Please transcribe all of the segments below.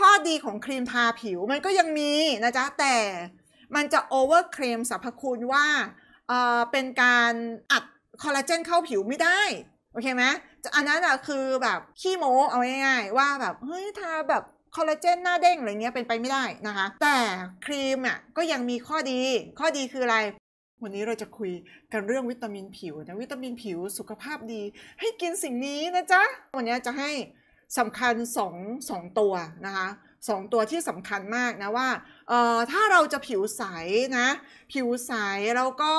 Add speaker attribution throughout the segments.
Speaker 1: ข้อดีของครีมทาผิวมันก็ยังมีนะจ๊ะ แต่มันจะโอเวอร์ครีมสรรพคุณว่าเเป็นการอัดคอลลาเจนเข้าผิวไม่ได้โอเคไหมอันนั้นอะคือแบบ ขี้โม้เอาง่ายๆว่าแบบ เฮ้ยทาแบบคอลลาเจนหน้าเด้งอะไรเงี้ยเป็นไปไม่ได้นะคะ แต่ครีมอะก็ยังมีข้อดีข้อดีคืออะไรวันนี้เราจะคุยกันเรื่องวิตามินผิวนะวิตามินผิวสุขภาพดีให้กินสิ่งนี้นะจ๊ะวันนี้จะให้สำคัญ2 2ตัวนะคะสองตัวที่สำคัญมากนะว่าเอ่อถ้าเราจะผิวใสนะ ผิวใสแล้วก็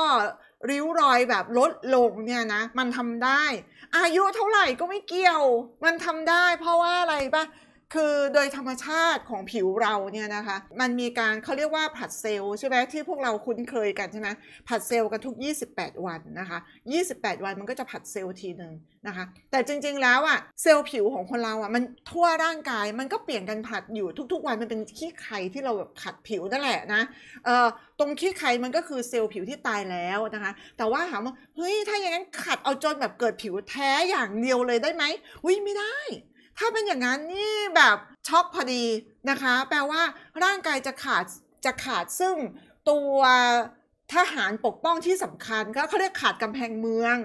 Speaker 1: ริ้วรอยแบบลดลงเนี่ยนะ มันทำได้ อายุเท่าไหร่ก็ไม่เกี่ยว มันทำได้เพราะว่าอะไรปะคือโดยธรรมชาติของผิวเราเนี่ยนะคะมันมีการเขาเรียกว่าผัดเซลใช่ไหมที่พวกเราคุ้นเคยกันใช่ไหมผัดเซลล์กันทุก 28 วันนะคะ 28 วันมันก็จะผัดเซลล์ทีหนึ่งนะคะ แต่จริงๆแล้วอะ่ะเซลล์ผิวของคนเราอะ่ะมันทั่วร่างกายมันก็เปลี่ยนกันผัดอยู่ทุกๆวันมันเป็นขี้ไข่ที่เราแบบขัดผิวนั่นแหละนะเอ่อตรงขี้ไข่มันก็คือเซลล์ผิวที่ตายแล้วนะคะ แต่ว่าถามว่าเฮ้ยถ้าอย่างนั้นขัดเอาจนแบบเกิดผิวแท้อย่างเดียวเลยได้ไหมอุ้ยไม่ได้ถ้าเป็นอย่างนั้นนี่แบบ ช็อกพอดีนะคะ แปลว่าร่างกายจะขาดจะขาดซึ่งตัวทหารปกป้องที่สำคัญก็เขาเรียกขาดกำแพงเมือง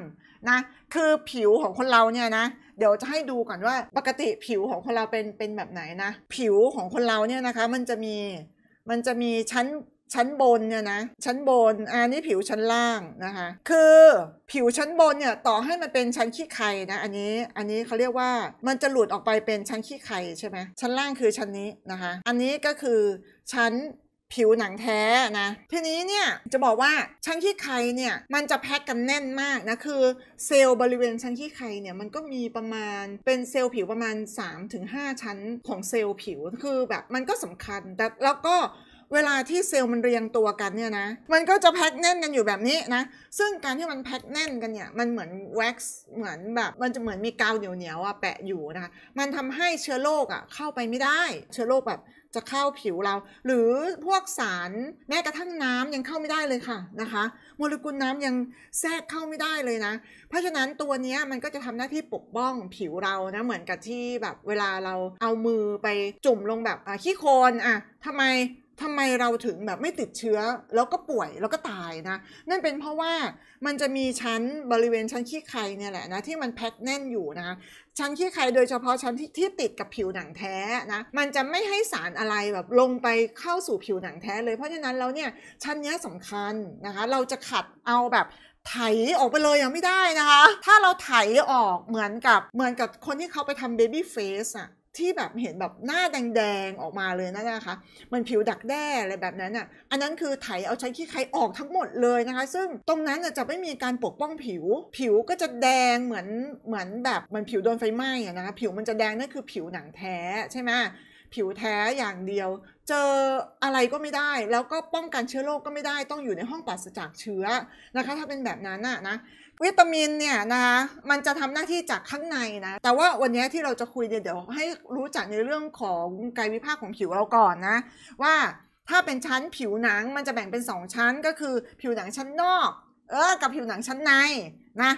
Speaker 1: นะคือผิวของคนเราเนี่ยนะ เดี๋ยวจะให้ดูก่อนว่าปกติผิวของคนเราเป็นเป็นแบบไหนนะ ผิวของคนเราเนี่ยนะคะ มันจะมีมันจะมีชั้นชั้นบนเนี่ยนะชั้นบนอันนี้ผิวชั้นล่างนะคะคือผิวชั้นบนเนี่ยต่อให้มันเป็นชั้นขี้ไข่นะอันนี้อันนี้เขาเรียกว่ามันจะหลุดออกไปเป็นชั้นขี้ไข่ใช่ไหมชั้นล่างคือชั้นนี้นะคะอันนี้ก็คือ ชั้นผิวหนังแท้นะทีนี้เนี่ยจะบอกว่าชั้นขี้ไข่เนี่ยมันจะแพ็กกันแน่นมากนะคือเซลล์บริเวณชั้นขี้ไข่เนี่ยมันก็มีประมาณเป็นเซลล์ผิวประมาณ 3-5 ชั้นของเซลล์ผิวคือแบบมันก็สำคัญแต่แล้วก็เวลาที่เซลล์มันเรียงตัวกันเนี่ยนะ มันก็จะแพ็คแน่นกันอยู่แบบนี้นะ ซึ่งการที่มันแพ็คแน่นกันเนี่ย มันเหมือนแว็กซ์เหมือนแบบ มันจะเหมือนมีกาวเหนียวๆอ่ะแปะอยู่นะคะมันทำให้เชื้อโรคอ่ะเข้าไปไม่ได้ เชื้อโรคแบบจะเข้าผิวเรา หรือพวกสารแม้กระทั่งน้ำยังเข้าไม่ได้เลยค่ะนะคะ โมเลกุลน้ำยังแทรกเข้าไม่ได้เลยนะ เพราะฉะนั้นตัวนี้มันก็จะทำหน้าที่ปกป้องผิวเรานะ เหมือนกับที่แบบเวลาเราเอามือไปจุ่มลงแบบขี้โคลนอ่ะทำไมทำไมเราถึงแบบไม่ติดเชื้อแล้วก็ป่วยแล้วก็ตายนะนั่นเป็นเพราะว่ามันจะมีชั้นบริเวณชั้นขี้ไครเนี่ยแหละนะที่มันแพ็คแน่นอยู่นะชั้นขี้ไครโดยเฉพาะชั้นที่ที่ติดกับผิวหนังแท้นะ มันจะไม่ให้สารอะไรแบบลงไปเข้าสู่ผิวหนังแท้เลย เพราะฉะนั้นแล้วเนี่ยชั้นนี้สำคัญนะคะ เราจะขัดเอาแบบไถออกไปเลยยังไม่ได้นะคะถ้าเราไถออกเหมือนกับเหมือนกับคนที่เขาไปทำเบบี้เฟสอะที่แบบเห็นแบบหน้าแดงๆออกมาเลยนะนะคะมันผิวดักแด้อะไรแบบนั้นอ่ะ อันนั้นคือไถเอาใช้ขี้ไครออกทั้งหมดเลยนะคะ ซึ่งตรงนั้นจะไม่มีการปกป้องผิว ผิวก็จะแดงเหมือนเหมือนแบบมันผิวโดนไฟไหม้อะนะคะผิวมันจะแดงนั่นคือผิวหนังแท้ใช่ไหมผิวแท้อย่างเดียว เจออะไรก็ไม่ได้ แล้วก็ป้องกันเชื้อโรคกก็ไม่ได้ต้องอยู่ในห้องปราศจากเชื้อ นะคะ ถ้าเป็นแบบนั้นะนะวิตามินเนี่ยนะคะมันจะทำหน้าที่จากข้างในนะแต่ว่าวันนี้ที่เราจะคุยเนี่ยเดี๋ยว ให้รู้จักในเรื่องของกายวิภาคของผิวเราก่อนนะ ว่าถ้าเป็นชั้นผิวหนังมันจะแบ่งเป็น 2 ชั้นก็คือผิวหนังชั้นนอกเออกับผิวหนังชั้นในนะ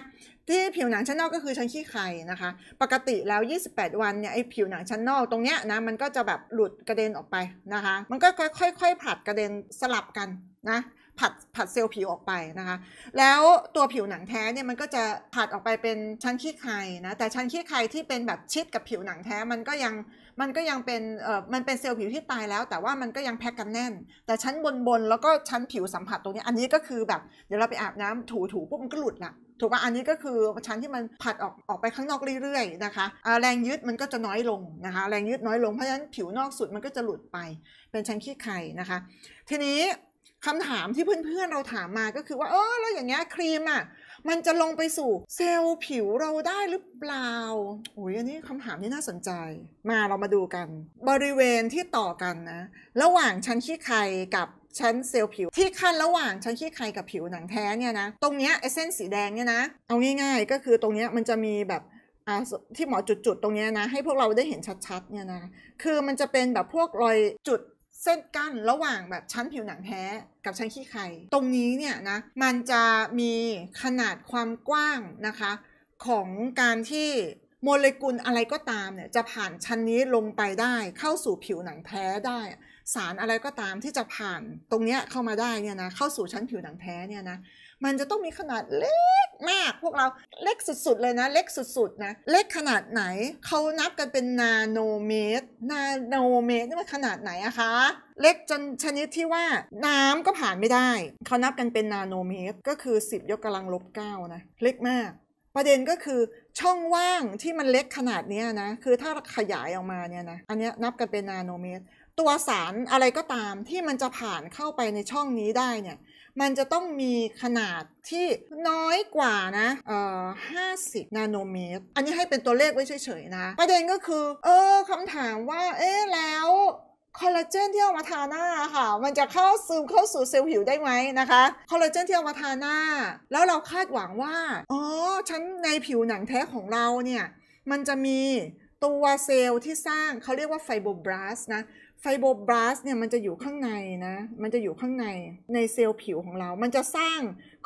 Speaker 1: ที่ผิวหนังชั้นนอกก็คือชั้นขี้ไข่นะคะ ปกติแล้ว 28 วันเนี่ยไอผิวหนังชั้นนอกตรงเนี้ยนะมันก็จะแบบหลุดกระเด็นออกไปนะคะ มันก็ค่อยๆผลัดกระเด็นสลับกันนะผัดผัดเซลล์ผิวออกไปนะคะ แล้วตัวผิวหนังแท้เนี่ยมันก็จะผัดออกไปเป็นชั้นขี้ไข่นะ แต่ชั้นขี้ไข่ที่เป็นแบบชิดกับผิวหนังแท้มันก็ยังมันก็ยังเป็นเอ่อมันเป็นเซลล์ผิวที่ตายแล้วแต่ว่ามันก็ยังแพ็กกันแน่น แต่ชั้นบนบนแล้วก็ชั้นผิวสัมผัสตรงนี้อันนี้ก็คือแบบเดี๋ยวเราไปอาบน้ำถูถูปุ๊บมันก็หลุดละถูกป่ะอันนี้ก็คือชั้นที่มันผัดออกออกไปข้างนอกเรื่อยๆนะคะแรงยึดมันก็จะน้อยลงนะคะ แรงยึดน้อยลงเพราะฉะนั้นผิวนอกสุดมันก็จะหลุดไป เป็นชั้นขี้ไข่นะคะ ทีนี้คำถามที่เพื่อนๆเราถามมาก็คือว่าเออแล้วอย่างเงี้ยครีมอ่ะ มันจะลงไปสู่เซลล์ผิวเราได้หรือเปล่าโอ้ยอันนี้คำถามที่น่าสนใจมาเรามาดูกัน บริเวณที่ต่อกันนะ ระหว่างชั้นขี้ไข่กับชั้นเซลล์ผิว ที่ขั้นระหว่างชั้นขี้ไข่กับผิวหนังแท้เนี่ยนะตรงเนี้ยไอเส้นสีแดงเนี่ยนะเอาง่ายๆก็คือตรงเนี้ยมันจะมีแบบที่หมอจุดๆตรงนี้นะ ให้พวกเราได้เห็นชัดๆเนี่ยนะคือมันจะเป็นแบบพวกรอยจุดเส้นกั้นระหว่างแบบชั้นผิวหนังแท้กับชั้นขี้ไข่ตรงนี้เนี่ยนะมันจะมีขนาดความกว้างนะคะ ของการที่โมเลกุลอะไรก็ตามเนี่ยจะผ่านชั้นนี้ลงไปได้เข้าสู่ผิวหนังแท้ได้ สารอะไรก็ตามที่จะผ่านตรงเนี้ยเข้ามาได้เนี่ยนะเข้าสู่ชั้นผิวหนังแท้เนี่ยนะมันจะต้องมีขนาดเล็กมาก พวกเราเล็กสุดๆเลยนะเล็กสุดๆนะเล็กขนาดไหนเขานับกันเป็นนาโนเมตร นาโนเมตรนี่มันขนาดไหนอะคะ เล็กจนชนิดที่ว่าน้ำก็ผ่านไม่ได้ เขานับกันเป็นนาโนเมตร ก็คือ 10 ยกกำลังลบ9นะเล็กมาก ประเด็นก็คือช่องว่างที่มันเล็กขนาดนี้นะ คือถ้าขยายออกมาเนี่ยนะอันนี้นับกันเป็นนาโนเมตร ตัวสารอะไรก็ตามที่มันจะผ่านเข้าไปในช่องนี้ได้เนี่ยมันจะต้องมีขนาดที่น้อยกว่านะเอ่อห้าสิบนาโนเมตร อันนี้ให้เป็นตัวเลขไว้เฉยๆนะ ประเด็นก็คือ เออ คำถามว่า เอ๊ะแล้วคอลลาเจนที่เอามาทาหน้าค่ะ มันจะเข้าซึมเข้าสู่เซลล์ผิวได้ไหมนะคะ คอลลาเจนที่เอามาทาหน้า แล้วเราคาดหวังว่า อ๋อฉันในผิวหนังแท้ของเราเนี่ย มันจะมีตัวเซลล์ที่สร้างเขาเรียกว่าไฟโบบลาสนะไฟโบบลาสเนี่ยมันจะอยู่ข้างในนะ มันจะอยู่ข้างในในเซลล์ผิวของเรา มันจะสร้าง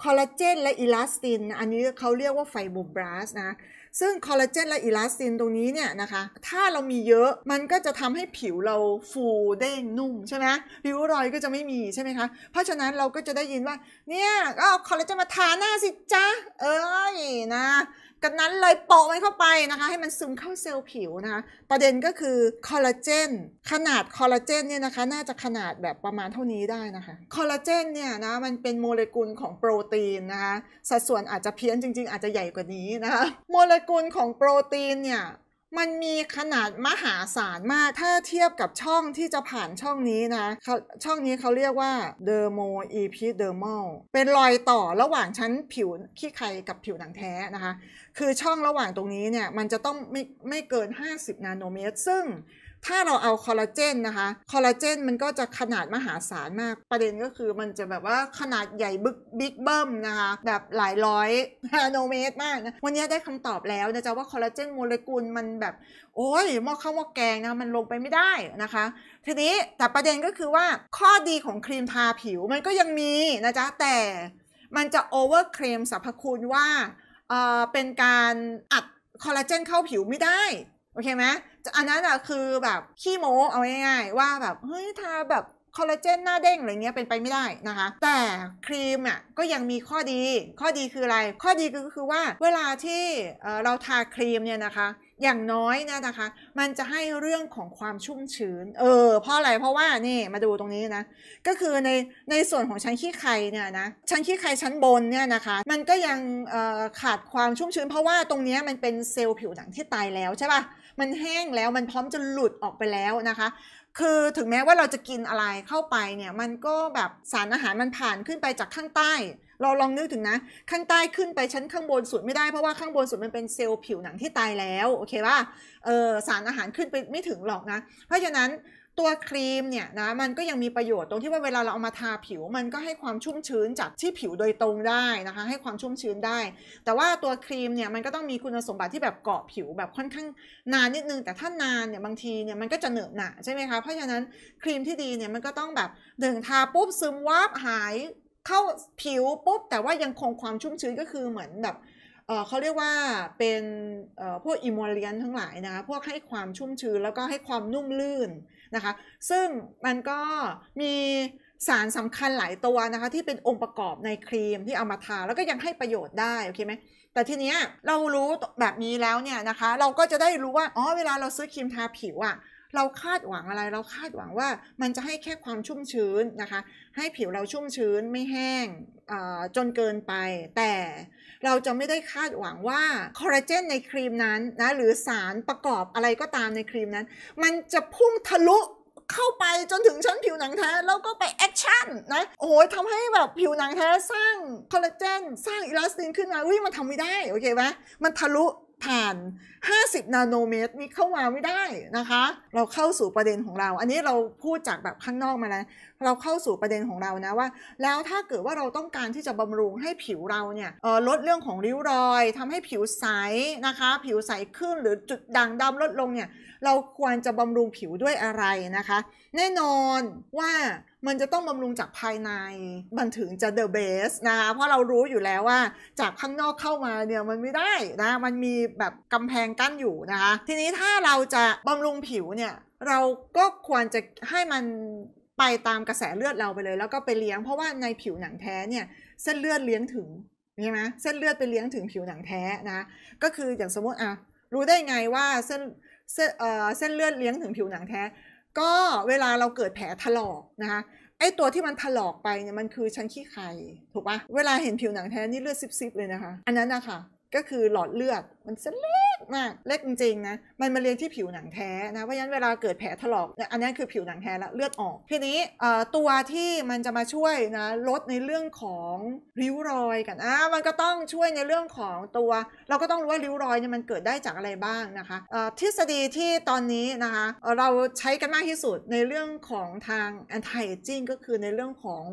Speaker 1: คอลลาเจนและอิลาสติน อันนี้เขาเรียกว่าไฟโบบลาสนะ ซึ่งคอลลาเจนและอิลาสตินตรงนี้เนี่ยนะคะ ถ้าเรามีเยอะ มันก็จะทำให้ผิวเราฟูเด้งนุ่มใช่ไหมริ้วรอยก็จะไม่มีใช่ไหมคะ เพราะฉะนั้นเราก็จะได้ยินว่า เนี่ยก็เอาคอลลาเจนมาทาหน้าสิจ้าเอ้ยนะกันนั้นเลยโปะมันเข้าไปนะคะ ให้มันซึมเข้าเซลล์ผิวนะคะประเด็นก็คือคอลลาเจนขนาดคอลลาเจนเนี่ยนะคะน่าจะขนาดแบบประมาณเท่านี้ได้นะคะคอลลาเจนเนี่ยนะมันเป็นโมเลกุลของโปรตีนนะคะสัดส่วนอาจจะเพี้ยนจริง ๆ อาจจะใหญ่กว่านี้นะคะ โมเลกุลของโปรตีนเนี่ยมันมีขนาดมหาศาลมาก ถ้าเทียบกับช่องที่จะผ่านช่องนี้นะ ช่องนี้เขาเรียกว่า dermoepidermal เป็นรอยต่อระหว่างชั้นผิวขี้ไครกับผิวหนังแท้นะคะ คือช่องระหว่างตรงนี้เนี่ย มันจะต้องไม่ไม่เกิน 50 นาโนเมตร ซึ่งถ้าเราเอาคอลลาเจนนะคะ คอลลาเจนมันก็จะขนาดมหาศาลมาก ประเด็นก็คือมันจะแบบว่าขนาดใหญ่บึกบิ๊กเบิ้มนะคะ แบบหลายร้อยนาโนเมตรมากนะวันนี้ได้คำตอบแล้วนะจ๊ะว่าคอลลาเจนโมเลกุลมันแบบโอ้ยหม้อข้าวหม้อแกงนะมันลงไปไม่ได้นะคะ ทีนี้แต่ประเด็นก็คือว่าข้อดีของครีมทาผิวมันก็ยังมีนะจ๊ะแต่มันจะโอเวอร์เคลมสรรพคุณว่าเเป็นการอัดคอลลาเจนเข้าผิวไม่ได้โอเคไหมอันนั้นอะคือแบบขี้โม้เอาง่ายๆว่าแบบเฮ้ยทาแบบคอลลาเจนหน้าเด้งอะไรเงี้ยเป็นไปไม่ได้นะคะ แต่ครีมอ่ะก็ยังมีข้อดีข้อดีคืออะไร ข้อดีก็คือว่าเวลาที่เราทาครีมเนี่ยนะคะ อย่างน้อยนะนะคะ มันจะให้เรื่องของความชุ่มชื้นเออเพราะอะไรเพราะว่านี่มาดูตรงนี้นะก็คือในในส่วนของชั้นขี้ไครเนี่ยนะชั้นขี้ไครชั้นบนเนี่ยนะคะ มันก็ยังขาดความชุ่มชื้นเพราะว่าตรงนี้มันเป็นเซลล์ผิวหนังที่ตายแล้วใช่ปะ่ะมันแห้งแล้วมันพร้อมจะหลุดออกไปแล้วนะคะ คือถึงแม้ว่าเราจะกินอะไรเข้าไปเนี่ยมันก็แบบสารอาหารมันผ่านขึ้นไปจากข้างใต้ เราลองนึกถึงนะ ข้างใต้ขึ้นไป ชั้นข้างบนสุดไม่ได้เพราะว่าข้างบนสุดมันเป็นเซลล์ผิวหนังที่ตายแล้วโอเคป่ะออสารอาหารขึ้นไปไม่ถึงหรอกนะ เพราะฉะนั้นตัวครีมเนี่ยนะมันก็ยังมีประโยชน์ตรงที่ว่าเวลาเราเอามาทาผิวมันก็ให้ความชุ่มชื้นจากที่ผิวโดยตรงได้นะคะให้ความชุ่มชื้นได้ แต่ว่าตัวครีมเนี่ยมันก็ต้องมีคุณสมบัติที่แบบเกาะผิวแบบค่อนข้างนานนิดนึงแต่ถ้านานเนี่ยบางทีเนี่ยมันก็จะเหนอะหนะใช่ไหมคะเพราะฉะนั้นครีมที่ดีเนี่ยมันก็ต้องแบบหนึ่งทาปุ๊บซึมวาบหายเข้าผิวปุ๊บ แต่ว่ายังคงความชุ่มชื้นก็คือเหมือนแบบเขาเรียกว่าเป็นพวกอิมมอลเลียนทั้งหลายนะคะพวกให้ความชุ่มชื้นแล้วก็ให้ความนุ่มลื่นนะคะซึ่งมันก็มีสารสำคัญหลายตัวนะคะ ที่เป็นองค์ประกอบในครีมที่เอามาทาแล้วก็ยังให้ประโยชน์ได้โอเคไหมแต่ทีเนี้ยเรารู้แบบนี้แล้วเนี่ยนะคะ เราก็จะได้รู้ว่าอ๋อเวลาเราซื้อครีมทาผิวอะเราคาดหวังอะไรเราคาดหวังว่ามันจะให้แค่ความชุ่มชื้นนะคะ ให้ผิวเราชุ่มชื้นไม่แห้งจนเกินไป แต่เราจะไม่ได้คาดหวังว่าคอลลาเจนในครีมนั้นนะหรือสารประกอบอะไรก็ตามในครีมนั้น มันจะพุ่งทะลุเข้าไปจนถึงชั้นผิวหนังแท้แล้วก็ไปแอคชั่นนะโอ้ยทำให้แบบผิวหนังแท้สร้างคอลลาเจนสร้างอิลาสตินขึ้นมาอุ้ยมันทำไม่ได้โอเคไหมมันทะลุผ่าน50 นาโนเมตรนี่เข้ามาไม่ได้นะคะ เราเข้าสู่ประเด็นของเรา อันนี้เราพูดจากแบบข้างนอกมาแล้ว เราเข้าสู่ประเด็นของเรานะว่า แล้วถ้าเกิดว่าเราต้องการที่จะบำรุงให้ผิวเราเนี่ยลดเรื่องของริ้วรอย ทำให้ผิวใสนะคะ ผิวใสขึ้นหรือจุดด่างดำลดลงเนี่ยเราควรจะบำรุงผิวด้วยอะไรนะคะ แน่นอนว่ามันจะต้องบำรุงจากภายในมันถึงจะ the best นะคะเพราะเรารู้อยู่แล้วว่าจากข้างนอกเข้ามาเนี่ยมันไม่ได้นะมันมีแบบกำแพงกั้นอยู่นะคะทีนี้ถ้าเราจะบำรุงผิวเนี่ยเราก็ควรจะให้มันไปตามกระแสเลือดเราไปเลย แล้วก็ไปเลี้ยงเพราะว่าในผิวหนังแท้เนี่ยเส้นเลือดเลี้ยงถึงใช่ไหมเส้นเลือดไปเลี้ยงถึงผิวหนังแท้นะก็คืออย่างสมมติอ่ะรู้ได้ไงว่าเส้นเส้นเอ่อเส้นเลือดเลี้ยงถึงผิวหนังแท้ ก็เวลาเราเกิดแผลถลอกนะคะไอตัวที่มันถลอกไปเนี่ยมันคือชั้นขี้ไข่ถูกปะเวลาเห็นผิวหนังแท้นี่เลือดซิบๆเลยนะคะ อันนั้นนะคะก็คือหลอดเลือดมันเล็กมากเล็กจริงๆนะมันมาเลี้ยงที่ผิวหนังแท้นะเพราะฉะนั้นเวลาเกิดแผลถลอกอันนี้คือผิวหนังแท้แล้วเลือดออกทีนี้ตัวที่มันจะมาช่วยนะลดในเรื่องของริ้วรอยกันอ่ะมันก็ต้องช่วยในเรื่องของตัว เราก็ต้องรู้ว่าริ้วรอยเนี่ยมันเกิดได้จากอะไรบ้างนะคะทฤษฎีที่ตอนนี้นะคะเราใช้กันมากที่สุดในเรื่องของทาง anti aging ก็คือในเรื่องของ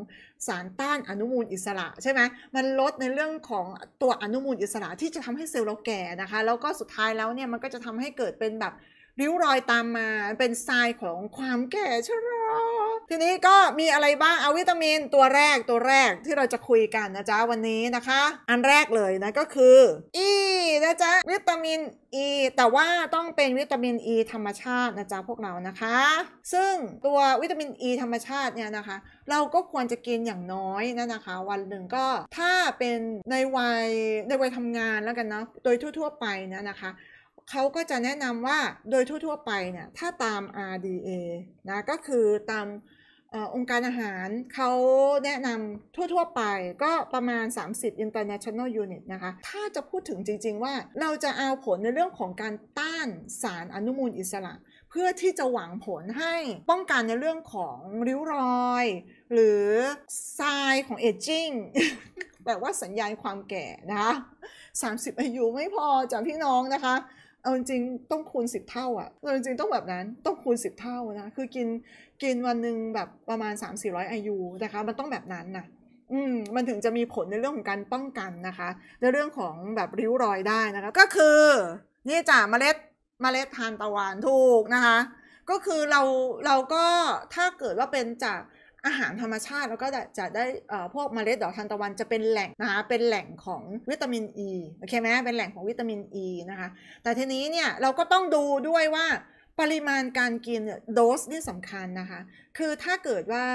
Speaker 1: สารต้านอนุมูลอิสระใช่ไหมมันลดในเรื่องของตัวอนุมูลอิสระที่จะทำให้เซลล์เราแก่นะคะแล้วก็สุดท้ายแล้วเนี่ยมันก็จะทำให้เกิดเป็นแบบริ้วรอยตามมาเป็นทรายของความแก่ชราทีนี้ก็มีอะไรบ้าง เอาวิตามินตัวแรกตัวแรกที่เราจะคุยกันนะจ๊ะวันนี้นะคะ อันแรกเลยนะก็คืออีนะจ๊ะวิตามินอ E แต่ว่าต้องเป็นวิตามินอ E ธรรมชาตินะจ๊ะพวกเรานะคะ ซึ่งตัววิตามินอ E ธรรมชาติเนี่ยนะคะ เราก็ควรจะกินอย่างน้อยนะนะคะวันหนึ่งก็ถ้าเป็นในวัยในวัยทำงานแล้วกันเนาะโดยทั่ว ๆ ไปนะนะคะเขาก็จะแนะนำว่าโดยทั่วๆไปเนี่ยถ้าตาม RDA นะก็คือตามองค์การอาหารเขาแนะนำทั่วๆไปก็ประมาณ 30 international unit นะคะ ถ้าจะพูดถึงจริงๆ ว่าเราจะเอาผลในเรื่องของการต้านสารอนุมูลอิสระ เพื่อที่จะหวังผลให้ป้องกันในเรื่องของริ้วรอยหรือทรายของเอจจิ้งแบบว่าสัญญาณความแก่นะคะ 30 อายุไม่พอจากพี่น้องนะคะเอาจริงต้องคูณสิบเท่าอะ่ะเอาจริงต้องแบบนั้นต้องคูณสิบเท่านะคือกินกินวันหนึ่งแบบประมาณ 3 4 0 0ยูนะคะมันต้องแบบนั้นนะอืมมันถึงจะมีผลในเรื่องของการป้องกันนะคะ ในเรื่องของแบบริ้วรอยได้นะคะก็คือ นี่จ้ะเมล็ดเมล็ดทานตะวันถูกนะคะก็คือเราเราก็ถ้าเกิดว่าเป็นจากอาหารธรรมชาติ แล้วก็จะได้พวกเมล็ดดอกทานตะวันจะเป็นแหล่งนะคะเป็นแหล่งของวิตามินอ e, ีโอเคไหมเป็นแหล่งของวิตามินอ e ีนะคะ แต่ทีนี้เนี่ยเราก็ต้องดูด้วยว่าปริมาณการกินโดสนี่สำคัญนะคะคือถ้าเกิดว่า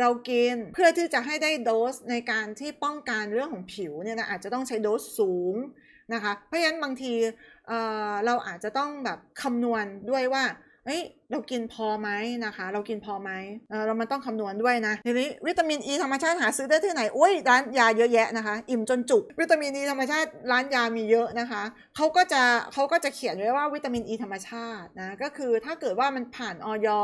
Speaker 1: เรากิน เพื่อที่จะให้ได้โดสในการที่ป้องกันเรื่องของผิวเนี่ยนะอาจจะต้องใช้โดสสูงนะคะเพราะฉะนั้นบางทีเราอาจจะต้องแบบคำนวณด้วยว่าเอ้เรากินพอไหมนะคะเรากินพอไหม เรามันต้องคำนวณด้วยนะทีนี้วิตามินอ e ีธรรมชาติหาซื้อได้ที่ไหนโอ้ยร้านยาเยอะแยะนะคะอิ่มจนจุกวิตามินอ e ีธรรมชาติร้านยามีเยอะนะคะเขาก็จะเขาก็จะเขียนไว้ว่าวิตามินอ e ีธรรมชาตินะก็คือถ้าเกิดว่ามันผ่านออยอ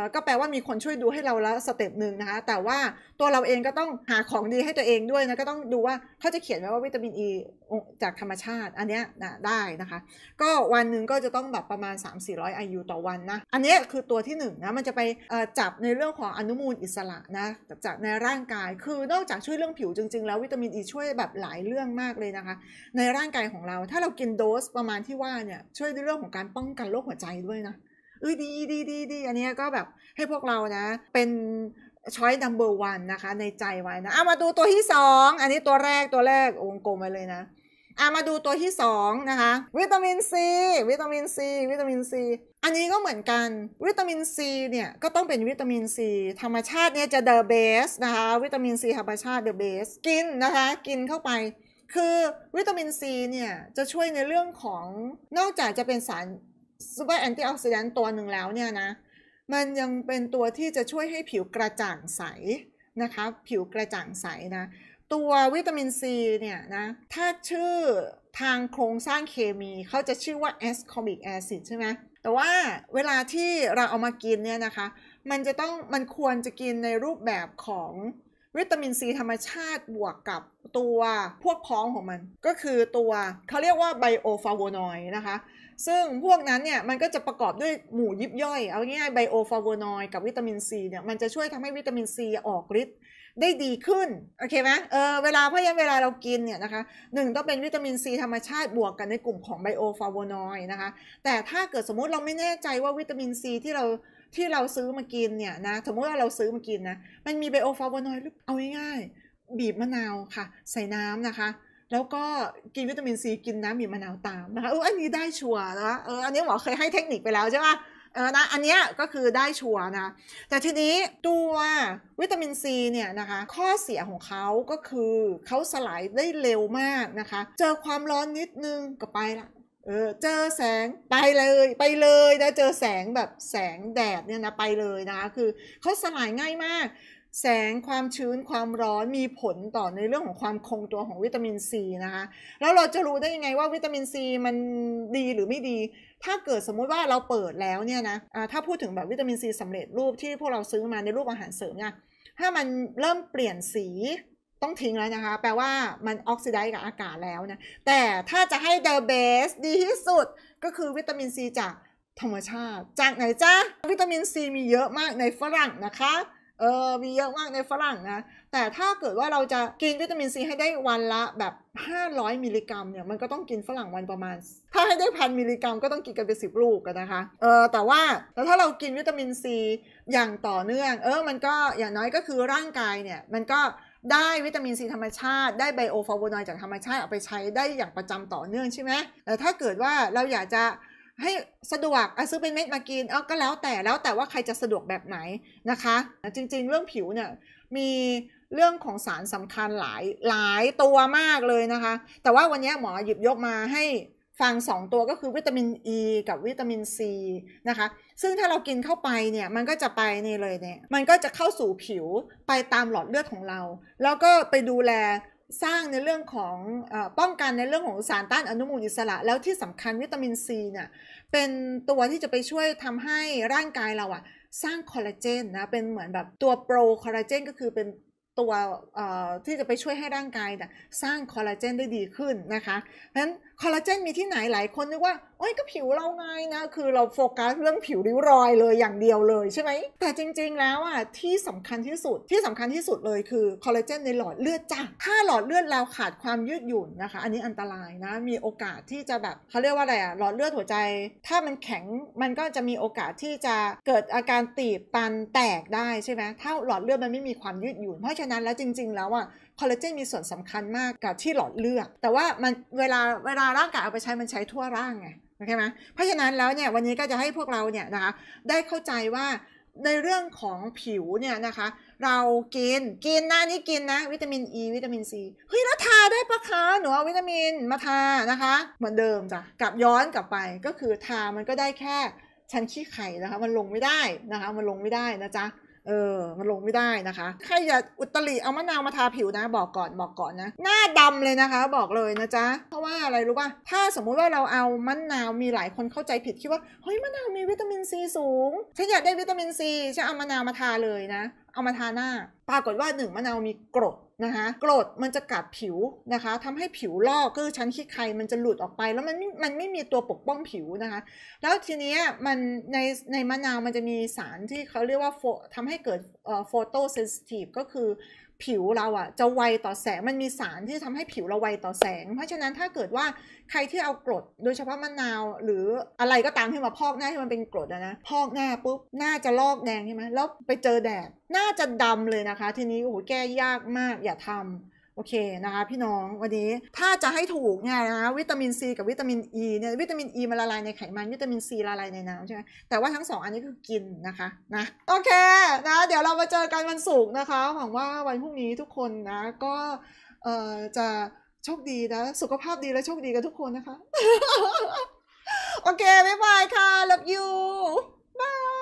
Speaker 1: อก็แปลว่ามีคนช่วยดูให้เราแล้วสเต็ปหนึ่งนะคะแต่ว่าตัวเราเองก็ต้องหาของดีให้ตัวเองด้วยนะก็ต้องดูว่าเขาจะเขียนไว้ว่าวิตามินอ e ีจากธรรมชาติอันเนี้ยนะได้นะคะก็วันหนึ่งก็จะต้องแบบประมาณ 3 4 0 0 IU ต่อวันนะอันนี้คือตัวที่1นนะมันจะไปจับในเรื่องของอนุมูลอิสระนะจากในร่างกายคือนอกจากช่วยเรื่องผิวจริงๆ แล้ววิตามินอีช่วยแบบหลายเรื่องมากเลยนะคะ ในร่างกายของเรา ถ้าเรากินโดสประมาณที่ว่าเนี่ยช่วยในเรื่องของการป้องกันโรคหัวใจด้วยนะเออดีดีดีดีอันนี้ก็แบบให้พวกเรานะเป็นช้อยดัมเบิลวันนะคะในใจไว้นะเอามาดูตัวที่2ออันนี้ตัวแรกตัวแรกวงกลมไปเลยนะอะมาดูตัวที่2นะคะวิตามินซีวิตามินซีวิตามินซี อันนี้ก็เหมือนกันวิตามินซีเนี่ยก็ต้องเป็นวิตามินซี ธรรมชาติเนี่ยจะเดอะเบสนะคะวิตามินซีธรรมชาติเดอะเบสกินนะคะ กินเข้าไปคือวิตามินซีเนี่ยจะช่วยในเรื่องของนอกจากจะเป็นสารซูเปอร์แอนตี้ออกซิแดนต์ตัวหนึ่งแล้วเนี่ยนะมันยังเป็นตัวที่จะช่วยให้ผิวกระจ่างใสนะคะผิวกระจ่างใสนะตัววิตามินซีเนี่ยนะถ้าชื่อทางโครงสร้างเคมีเขาจะชื่อว่า ascorbic acid ใช่ไหมแต่ว่าเวลาที่เราเอามากินเนี่ยนะคะ มันจะต้องมันควรจะกินในรูปแบบของวิตามินซีธรรมชาติบวกกับตัวพวกพ้องของมันก็คือตัวเขาเรียกว่าไบโอฟาโวนอยด์นะคะ ซึ่งพวกนั้นเนี่ยมันก็จะประกอบด้วยหมู่ยิบย่อย เอาง่ายไบโอฟาโวนอยด์กับวิตามินซีเนี่ยมันจะช่วยทำให้วิตามินซีออกฤทธิ์ได้ดีขึ้น โอเคไหมเออ เวลาเพราะยังเวลาเรากินเนี่ยนะคะหนึ่งต้องเป็นวิตามินซีธรรมชาติบวกกันในกลุ่มของไบโอฟลาวโนอย์นะคะ แต่ถ้าเกิดสมมุติเราไม่แน่ใจว่าวิตามินซีที่เราที่เราซื้อมากินเนี่ยนะ สมมติว่าเราซื้อมากินนะ มันมีไบโอฟลาวโนอยือเอาง่ายๆ บีบมะนาวค่ะ ใส่น้ำนะคะ แล้วก็กินวิตามินซี กินน้ำบีบมะนาวตามนะคะเอออันนี้ได้ชัวร์นะ เออ อันนี้หมอเคยให้เทคนิคไปแล้วใช่ไหมเออนะอันนี้ก็คือได้ชัวนะ แต่ทีนี้ตัววิตามินซีเนี่ยนะคะ ข้อเสียของเขาก็คือเขาสลายได้เร็วมากนะคะ เจอความร้อนนิดนึงก็ไปละ เออ เจอแสงไปเลยไปเลยนะ เจอแสงแบบแสงแดดเนี่ยนะไปเลยนะคะ คือเขาสลายง่ายมาก แสงความชื้นความร้อนมีผลต่อในเรื่องของความคงตัวของวิตามินซีนะคะ แล้วเราจะรู้ได้ยังไงว่าวิตามินซีมันดีหรือไม่ดีถ้าเกิดสมมุติว่าเราเปิดแล้วเนี่ยนะะถ้าพูดถึงแบบวิตามินซีสำเร็จรูปที่พวกเราซื้อมาในรูปอาหารเสริมเนี่ยถ้ามันเริ่มเปลี่ยนสีต้องทิ้งแล้วนะคะ แปลว่ามันออกซิไดซ์กับอากาศแล้วนะ แต่ถ้าจะให้ the best ดีที่สุด ก็คือวิตามินซีจากธรรมชาติ จากไหนจ้าวิตามินซีมีเยอะมากในฝรั่งนะคะเออมีเยอะมากในฝรั่งนะ แต่ถ้าเกิดว่าเราจะกินวิตามิน ซี ให้ได้วันละแบบ 500 มิลลิกรัมเนี่ย มันก็ต้องกินฝรั่งวันประมาณถ้าให้ได้พันมิลลิกรัมก็ต้องกินกันเป็นสิบลูกกันนะคะ เออแต่ว่าแล้วถ้าเรากินวิตามินซีอย่างต่อเนื่อง เออ มันก็อย่างน้อยก็คือร่างกายเนี่ย มันก็ได้วิตามินซีธรรมชาติได้ไบโอฟลาโวนอยด์จากธรรมชาติเอาไปใช้ได้อย่างประจำต่อเนื่องใช่ไหมแต่ถ้าเกิดว่าเราอยากจะให้สะดวกออะซื้อเป็นเม็ดมากินเอาก็แล้วแต่แล้วแต่ว่าใครจะสะดวกแบบไหนนะคะ จริง ๆเรื่องผิวเนี่ยมีเรื่องของสารสำคัญหลายหลายตัวมากเลยนะคะ แต่ว่าวันนี้หมอหยิบยกมาให้ฟัง 2 ตัวก็คือวิตามินอ e ีกับวิตามินซีนะคะซึ่งถ้าเรากินเข้าไปเนี่ยมันก็จะไปนี่เลยเนี่ยมันก็จะเข้าสู่ผิวไปตามหลอดเลือดของเรา แล้วก็ไปดูแลสร้างในเรื่องของอป้องกันในเรื่องของสารต้านอนุมูลอิสระ แล้วที่สำคัญวิตามินซีเนี่ยเป็นตัวที่จะไปช่วยทำให้ร่างกายเราอะสร้างคอลลาเจนนะเป็นเหมือนแบบตัวโปรคอลลาเจนก็คือเป็นตัวที่จะไปช่วยให้ร่างกายสร้างคอลลาเจนได้ดีขึ้นนะคะเพราะฉะนั้นคอลลาเจนมีที่ไหนหลายคนนึกว่าโอ้ยก็ผิวเราไงนะ คือเราโฟกัสเรื่องผิวริ้วรอยเลยอย่างเดียวเลยใช่ไหมแต่จริงๆแล้วอ่ะที่สำคัญที่สุดที่สำคัญที่สุดเลยคือคอลลาเจน ในหลอดเลือดจ้าถ้าหลอดเลือดเราขาดความยืดหยุ่นนะคะ อันนี้อันตรายนะ มีโอกาสที่จะแบบเขาเรียกว่าอะไรอ่ะหลอดเลือดหัวใจ ถ้ามันแข็งมันก็จะมีโอกาสที่จะเกิดอาการตีบตันแตกได้ใช่ไหมถ้าหลอดเลือดมันไม่มีความยืดหยุ่นเพราะฉะนั้นแล้วจริง ๆแล้วอ่ะคอลลาเจนมีส่วนสำคัญมากกับที่หลอดเลือดแต่ว่ามันเวลาเวลาร่างกายเอาไปใช้มันใช้ทั่วร่างไง โอเคไหมเพราะฉะนั้นแล้วเนี่ยวันนี้ก็จะให้พวกเราเนี่ยนะคะได้เข้าใจว่าในเรื่องของผิวเนี่ยนะคะ เรากินกินนะนี่กินนะ วิตามินอ e, ีวิตามินซีเฮ้ยแล้วทาได้ปะคะหนูเอาวิตามินมาทานะคะ เหมือนเดิมจ้ะกลับย้อนกลับไปก็คือทามันก็ได้แค่ชั้นขี้ไข่นะคะมันลงไม่ได้นะคะมันลงไม่ได้นะจ๊ะเออมันลงไม่ได้นะคะ ใครอย่าอุตริเอามะนาวมาทาผิวนะ บอกก่อนบอกก่อนนะ หน้าดำเลยนะคะ บอกเลยนะจ๊ะเพราะว่าอะไรรู้ป่ะถ้าสมมุติว่าเราเอามะนาวมีหลายคนเข้าใจผิดคิดว่าเฮ้ยมะนาวมีวิตามินซีสูงฉันอยากได้วิตามินซีฉันเอามะนาวมาทาเลยนะเอามาทาหน้าปรากฏว่าหนึ่งมะนาวมีกรดนะคะกรดมันจะกัดผิวนะคะทำให้ผิวลอกก็คือชั้นขี้ไครมันจะหลุดออกไป แล้วมันมันไม่มีตัวปกป้องผิวนะคะ แล้วทีนี้มันในในมะนาวมันจะมีสารที่เขาเรียกว่า ทำให้เกิดเอ่อโฟโตเซนซิทีฟก็คือผิวเราอะจะไวต่อแสง มันมีสารที่ทำให้ผิวเราไวต่อแสง เพราะฉะนั้นถ้าเกิดว่าใครที่เอากรดโดยเฉพาะมะนาว หรืออะไรก็ตามที่มาพอกหน้าที่มันเป็นกรดนะ พอกหน้าปุ๊บ หน้าจะลอกแดงใช่ไหมแล้วไปเจอแดด หน้าจะดำเลยนะคะ ทีนี้โอ้โหแก้ยากมากอย่าทำโอเคนะคะพี่น้องวันนี้ถ้าจะให้ถูกเนี่ยนะวิตามินซีกับวิตามินอ e ีเนี่ยวิตามินอ e ีมันละลายในไขมันวิตามินซีละลายในน้ำใช่ไหมแต่ว่าทั้งสองอันนี้คือกินนะคะนะโอเคนะเดี๋ยวเรามาเจอกันวันศุกร์นะคะหวังว่าวันพรุ่งนี้ทุกคนนะก็เออจะโชคดีนะสุขภาพดีและโชคดีกันทุกคนนะคะโอเคบ๊ายบายค่ะ love you บาย